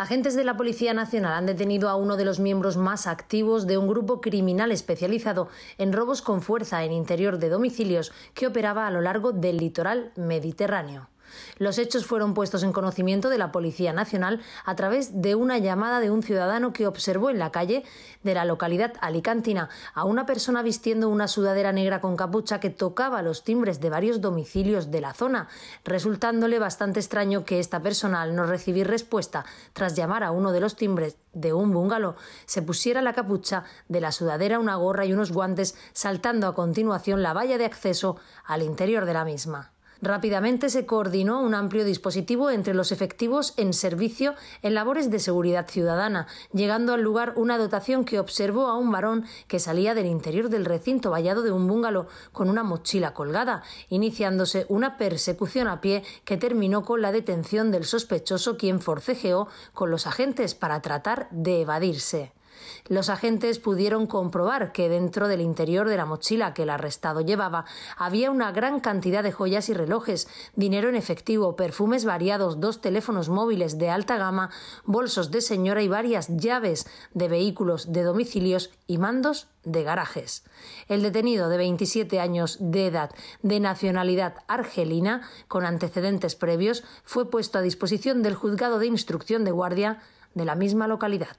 Agentes de la Policía Nacional han detenido a uno de los miembros más activos de un grupo criminal especializado en robos con fuerza en interior de domicilios que operaba a lo largo del litoral mediterráneo. Los hechos fueron puestos en conocimiento de la Policía Nacional a través de una llamada de un ciudadano que observó en la calle de la localidad alicantina a una persona vistiendo una sudadera negra con capucha que tocaba los timbres de varios domicilios de la zona, resultándole bastante extraño que esta persona, al no recibir respuesta tras llamar a uno de los timbres de un bungalow, se pusiera la capucha de la sudadera, una gorra y unos guantes, saltando a continuación la valla de acceso al interior de la misma. Rápidamente se coordinó un amplio dispositivo entre los efectivos en servicio en labores de seguridad ciudadana, llegando al lugar una dotación que observó a un varón que salía del interior del recinto vallado de un búngalo con una mochila colgada, iniciándose una persecución a pie que terminó con la detención del sospechoso quien forcejeó con los agentes para tratar de evadirse. Los agentes pudieron comprobar que dentro del interior de la mochila que el arrestado llevaba había una gran cantidad de joyas y relojes, dinero en efectivo, perfumes variados, dos teléfonos móviles de alta gama, bolsos de señora y varias llaves de vehículos, de domicilios y mandos de garajes. El detenido de 27 años de edad, de nacionalidad argelina, con antecedentes previos, fue puesto a disposición del juzgado de instrucción de guardia de la misma localidad.